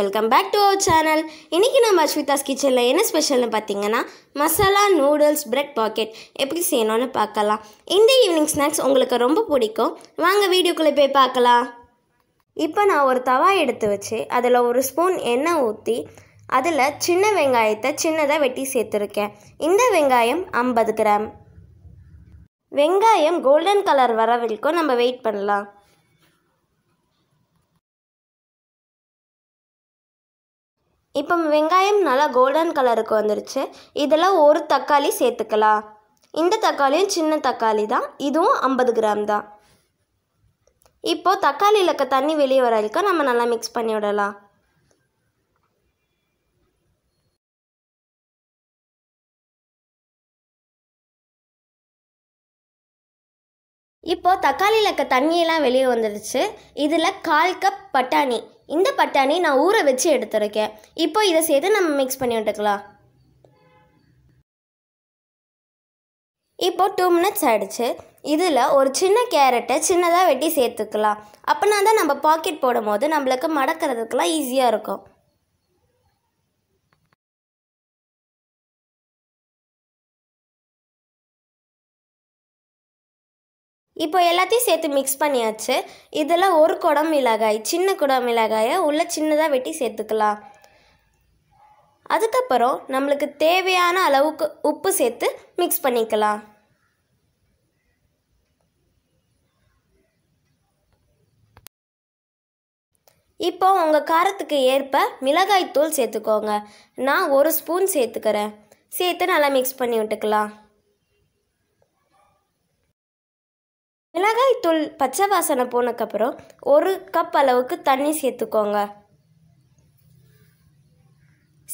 welcome back to our channel இன்றைக்கி நம்ம அஸ்விதாஸ் கிச்சனில் என்ன ஸ்பெஷல்னு பார்த்தீங்கன்னா மசாலா நூடுல்ஸ் பிரெட் பாக்கெட் எப்படி செய்யணும்னு பார்க்கலாம் இந்த ஈவினிங் ஸ்நாக்ஸ் உங்களுக்கு ரொம்ப பிடிக்கும் வாங்க வீடியோக்குள்ளே போய் பார்க்கலாம் இப்போ நான் ஒரு தவா எடுத்து வச்சு அதில் ஒரு ஸ்பூன் எண்ணெய் ஊற்றி அதில் சின்ன வெங்காயத்தை சின்னதாக வெட்டி சேர்த்துருக்கேன் இந்த வெங்காயம் ஐம்பது கிராம் வெங்காயம் கோல்டன் கலர் வர வரைக்கும் நம்ம வெயிட் பண்ணலாம் இப்போ வெங்காயம் நல்லா கோல்டன் கலருக்கு வந்துருச்சு இதில் ஒரு தக்காளி சேர்த்துக்கலாம் இந்த தக்காளியும் சின்ன தக்காளி தான் இதுவும் ஐம்பது கிராம் தான் இப்போது தக்காளியில் இருக்க தண்ணி வெளியே வர நம்ம நல்லா மிக்ஸ் பண்ணி விடலாம் இப்போது தக்காளியில் இருக்க தண்ணியெல்லாம் வெளியே வந்துடுச்சு இதில் கால் கப் பட்டாணி இந்த பட்டாணி நான் ஊற வச்சு எடுத்துருக்கேன் இப்போ இதை சேர்த்து நம்ம மிக்ஸ் பண்ணி விட்டுக்கலாம் இப்போது டூ மினிட்ஸ் ஆகிடுச்சு இதில் ஒரு சின்ன கேரட்டை சின்னதாக வெட்டி சேர்த்துக்கலாம் அப்போனா தான் நம்ம பாக்கெட் போடும்போது நம்மளுக்கு மடக்கிறதுக்கெலாம் ஈஸியாக இருக்கும் இப்போ எல்லாத்தையும் சேர்த்து மிக்ஸ் பண்ணியாச்சு இதில் ஒரு குடம் மிளகாய் சின்ன குடம் மிளகாயை உள்ளே சின்னதாக வெட்டி சேர்த்துக்கலாம் அதுக்கப்புறம் நம்மளுக்கு தேவையான அளவுக்கு உப்பு சேர்த்து மிக்ஸ் பண்ணிக்கலாம் இப்போ உங்கள் காரத்துக்கு ஏற்ப மிளகாய் தூள் சேர்த்துக்கோங்க நான் ஒரு ஸ்பூன் சேர்த்துக்கிறேன் சேர்த்து நல்லா மிக்ஸ் பண்ணி விட்டுக்கலாம் மிளகாய் தூள் பச்சை வாசனை போனதுக்கப்புறம் ஒரு கப் அளவுக்கு தண்ணி சேர்த்துக்கோங்க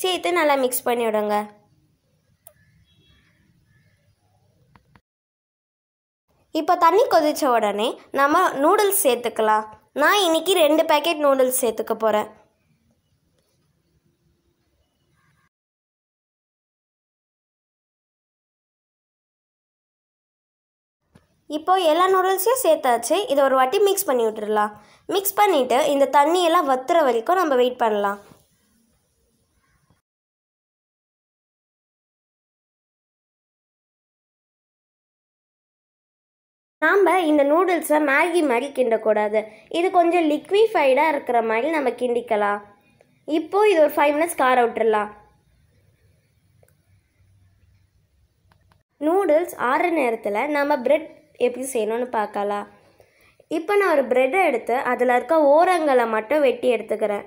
சேர்த்து நல்லா மிக்ஸ் பண்ணி விடுங்க இப்போ தண்ணி கொதித்த உடனே நம்ம நூடுல்ஸ் சேர்த்துக்கலாம் நான் இன்றைக்கி ரெண்டு பேக்கெட் நூடுல்ஸ் சேர்த்துக்க போகிறேன் இப்போது எல்லா நூடுல்ஸையும் சேர்த்தாச்சு இதை ஒரு வாட்டி மிக்ஸ் பண்ணி விட்டுடலாம் மிக்ஸ் பண்ணிவிட்டு இந்த தண்ணியெல்லாம் வத்துற வரைக்கும் நம்ம வெயிட் பண்ணலாம் நாம் இந்த நூடுல்ஸை மேகி மாதிரி கிண்டக்கூடாது இது கொஞ்சம் லிக்விஃபைடாக இருக்கிற மாதிரி நம்ம கிண்டிக்கலாம் இப்போது இது ஒரு ஃபைவ் மினிட்ஸ் கார விட்டுடலாம் நூடுல்ஸ் ஆறு நேரத்தில் நம்ம பிரெட் எப்படி செய்யணும்னு பார்க்கலாம் இப்போ நான் ஒரு ப்ரெட்டை எடுத்து அதில் இருக்க ஓரங்களை மட்டும் வெட்டி எடுத்துக்கிறேன்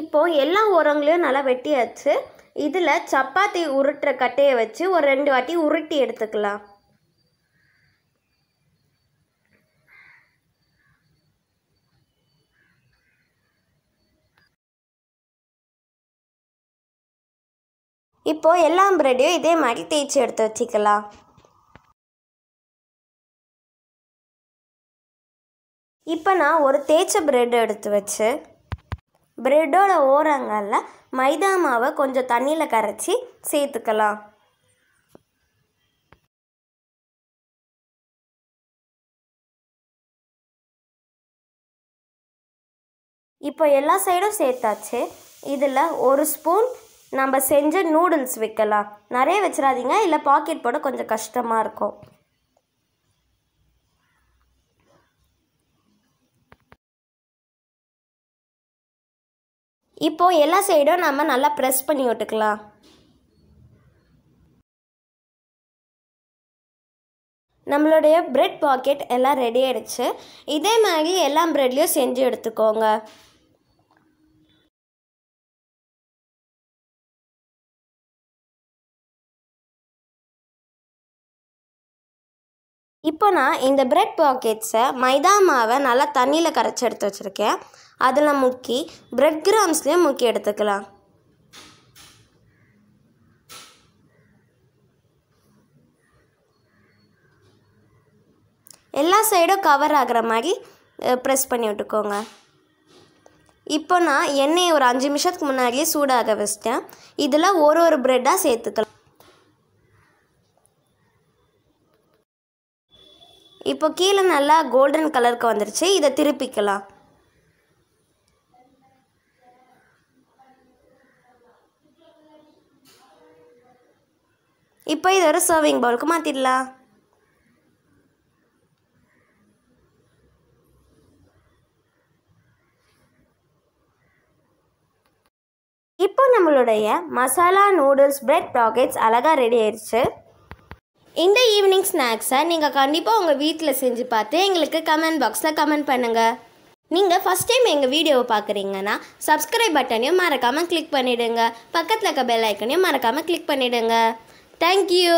இப்போது எல்லா ஓரங்களையும் நல்லா வெட்டியாச்சு இதில் சப்பாத்தி உருட்டுற கட்டையை வச்சு ஒரு ரெண்டு வாட்டி உருட்டி எடுத்துக்கலாம் இப்போது எல்லா பிரெட்டையும் இதே மாதிரி தேய்ச்சி எடுத்து வச்சுக்கலாம் இப்போ நான் ஒரு தேய்ச்ச பிரெட் எடுத்து வச்சு பிரெட்டோட ஓரங்களில் மைதா மாவை கொஞ்சம் தண்ணியில் கரைச்சி சேர்த்துக்கலாம் இப்போ எல்லா சைடும் சேர்த்தாச்சு இதில் ஒரு ஸ்பூன் நம்ம செஞ்ச நூடுல்ஸ் வைக்கலாம் நிறைய வச்சிடாதீங்க இல்லை பாக்கெட் போட கொஞ்சம் கஷ்டமாக இருக்கும் இப்போது எல்லா சைடும் நம்ம நல்லா ப்ரெஸ் பண்ணி விட்டுக்கலாம் நம்மளுடைய ப்ரெட் பாக்கெட் எல்லாம் ரெடி ஆகிடுச்சு இதே மாதிரி எல்லா ப்ரெட்லேயும் செஞ்சு எடுத்துக்கோங்க இப்போ நான் இந்த ப்ரெட் பாக்கெட்ஸை மைதா மாவை நல்லா தண்ணியில் கரைச்சி எடுத்து வச்சுருக்கேன் அதில் முக்கி ப்ரெட் கிராம்ஸ்லேயும் முக்கி எடுத்துக்கலாம் எல்லா சைடும் கவர் ஆகிற மாதிரி ப்ரெஸ் பண்ணி விட்டுக்கோங்க இப்போ நான் எண்ணெயை ஒரு அஞ்சு நிமிஷத்துக்கு முன்னாடியே சூடாக வச்சிட்டேன் இதில் ஒரு ஒரு ப்ரெட்டாக சேர்த்துக்கலாம் இப்போ கீழே நல்லா கோல்டன் கலருக்கு வந்துருச்சு இதை திருப்பிக்கலாம் இப்போ இது ஒரு சர்விங் பவுலுக்கு மாற்றிடலாம் இப்போ நம்மளுடைய மசாலா நூடுல்ஸ் பிரெட் ப்ராக்கெட்ஸ் அழகாக ரெடி ஆயிடுச்சு இந்த ஈவினிங் ஸ்நாக்ஸை நீங்கள் கண்டிப்பாக உங்கள் வீட்டில் செஞ்சு பார்த்து எங்களுக்கு கமெண்ட் பாக்ஸில் கமெண்ட் பண்ணுங்கள் நீங்கள் ஃபஸ்ட் டைம் எங்கள் வீடியோவை பார்க்குறீங்கன்னா சப்ஸ்கிரைப் பட்டனையும் மறக்காமல் கிளிக் பண்ணிவிடுங்க பக்கத்தில் இருக்க பெல் ஐக்கனையும் மறக்காமல் கிளிக் பண்ணிவிடுங்க தேங்க்யூ